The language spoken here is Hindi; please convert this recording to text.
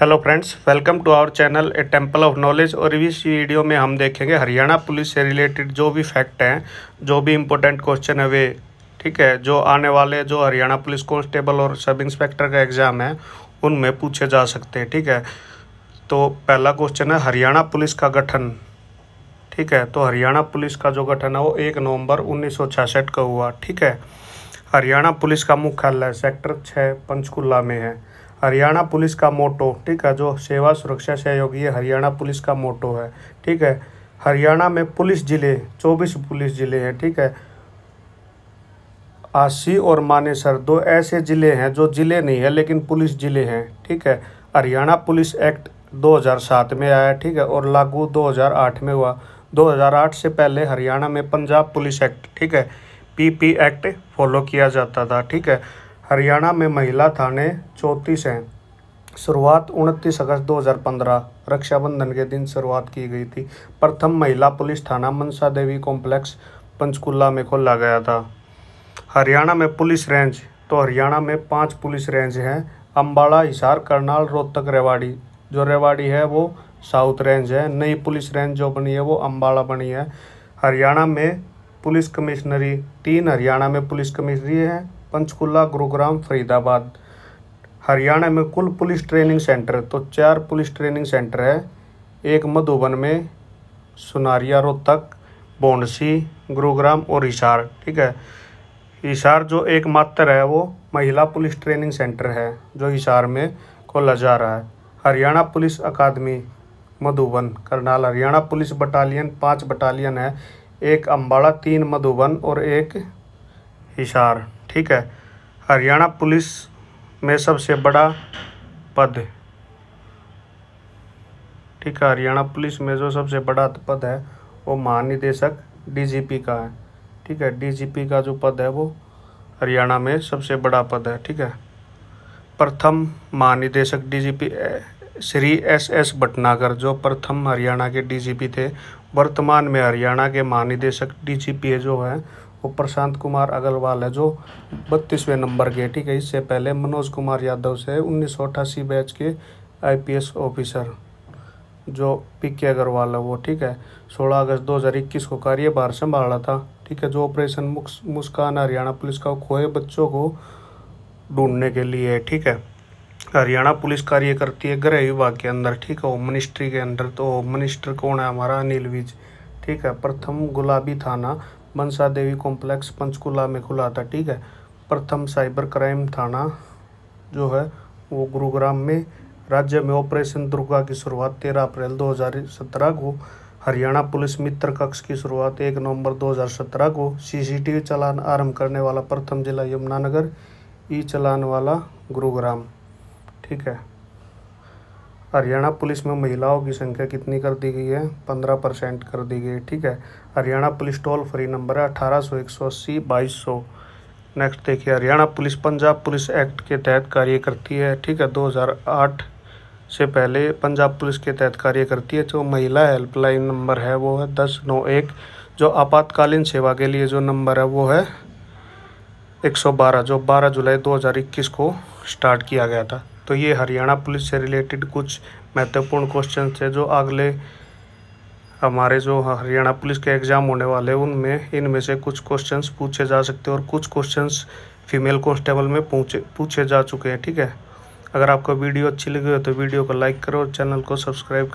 hello friends welcome to our channel a temple of knowledge और इस वीडियो में हम देखेंगे हरियाणा पुलिस से रिलेटेड जो भी फैक्ट हैं जो भी इम्पोर्टेंट क्वेश्चन है वे ठीक है जो आने वाले जो हरियाणा पुलिस कांस्टेबल और सब इंस्पेक्टर का एग्ज़ाम है उनमें पूछे जा सकते हैं ठीक है तो पहला क्वेश्चन है हरियाणा पुलिस का गठन ठीक है तो हरियाणा पुलिस का जो गठन है वो एक नवम्बर उन्नीस का हुआ ठीक है हरियाणा पुलिस का मुख्यालय सेक्टर छः पंचकूला में है हरियाणा पुलिस का मोटो ठीक है जो सेवा सुरक्षा सहयोग ये हरियाणा पुलिस का मोटो है ठीक है हरियाणा में पुलिस ज़िले चौबीस पुलिस ज़िले हैं ठीक है आशी और मानेसर दो ऐसे ज़िले हैं जो ज़िले नहीं है लेकिन पुलिस ज़िले हैं ठीक है हरियाणा पुलिस एक्ट 2007 में आया ठीक है और लागू 2008 में हुआ 2008 से पहले हरियाणा में पंजाब पुलिस एक्ट ठीक है पीपी एक्ट फॉलो किया जाता था ठीक है हरियाणा में महिला थाने चौंतीस हैं शुरुआत 29 अगस्त 2015 रक्षाबंधन के दिन शुरुआत की गई थी प्रथम महिला पुलिस थाना मनसा देवी कॉम्प्लेक्स पंचकुला में खोला गया था हरियाणा में पुलिस रेंज तो हरियाणा में पांच पुलिस रेंज हैं अम्बाड़ा हिसार करनाल रोहतक रेवाड़ी जो रेवाड़ी है वो साउथ रेंज है नई पुलिस रेंज जो बनी है वो अम्बाड़ा बनी है हरियाणा में पुलिस कमिश्नरी तीन हरियाणा में पुलिस कमिश्नरी हैं पंचकुला गुरुग्राम फरीदाबाद हरियाणा में कुल पुलिस ट्रेनिंग सेंटर तो चार पुलिस ट्रेनिंग सेंटर है एक मधुबन में सुनारिया रोहतक बोंडसी गुरुग्राम और हिसार ठीक है हिसार जो एकमात्र है वो महिला पुलिस ट्रेनिंग सेंटर है जो हिसार में खोला जा रहा है Haryana police academy Madhuban Karnal Haryana police battalion पाँच बटालियन है एक अम्बाड़ा तीन मधुबन और एक हिसार ठीक है हरियाणा पुलिस में सबसे बड़ा पद ठीक है हरियाणा पुलिस में जो सबसे बड़ा पद है वो महानिदेशक डीजीपी का है ठीक है डीजीपी का जो पद है वो हरियाणा में सबसे बड़ा पद है ठीक है प्रथम महानिदेशक DGP Shri S S Bhatnagar जो प्रथम हरियाणा के डीजीपी थे वर्तमान में हरियाणा के महानिदेशक डीजीपी जो है वो प्रशांत कुमार अग्रवाल है जो बत्तीसवें नंबर के ठीक है इससे पहले मनोज कुमार यादव से उन्नीस बैच के आईपीएस ऑफिसर जो पी के अग्रवाल है वो ठीक है 16 अगस्त 2021 को कार्यभार संभाला था ठीक है जो ऑपरेशन मुस्कान हरियाणा पुलिस का खोए बच्चों को ढूंढने के लिए है ठीक है हरियाणा पुलिस कार्य करती है गृह विभाग के अंदर ठीक है होम मिनिस्ट्री के अंदर तो होम मिनिस्टर कौन है हमारा अनिल विज ठीक है प्रथम गुलाबी थाना मनसा देवी कॉम्प्लेक्स पंचकुला में खुला था ठीक है प्रथम साइबर क्राइम थाना जो है वो गुरुग्राम में राज्य में ऑपरेशन दुर्गा की शुरुआत तेरह अप्रैल दो को हरियाणा पुलिस मित्र कक्ष की शुरुआत एक नवंबर 2017 को सीसीटीवी चलान आरंभ करने वाला प्रथम जिला यमुनानगर ई चलान वाला गुरुग्राम ठीक है हरियाणा पुलिस में महिलाओं की संख्या कितनी कर दी गई है पंद्रह परसेंट कर दी गई है ठीक है Haryana police toll free number है अठारह सौ एक सौ अस्सी बाईस सौ नेक्स्ट देखिए Haryana police Punjab police act के तहत कार्य करती है ठीक है दो हज़ार आठ से पहले पंजाब पुलिस के तहत कार्य करती है जो महिला हेल्पलाइन नंबर है वो है दस नौ एक जो आपातकालीन सेवा के लिए जो नंबर है वो है एक सौ बारह जो बारह जुलाई दो हज़ार इक्कीस को स्टार्ट किया गया था तो ये हरियाणा पुलिस से रिलेटेड कुछ महत्वपूर्ण क्वेश्चन है जो अगले हमारे जो हरियाणा पुलिस के एग्ज़ाम होने वाले हैं उनमें इनमें से कुछ क्वेश्चंस पूछे जा सकते हैं और कुछ क्वेश्चंस फीमेल कॉन्स्टेबल में पूछे पूछे जा चुके हैं ठीक है अगर आपको वीडियो अच्छी लगी हो तो वीडियो को लाइक करो और चैनल को सब्सक्राइब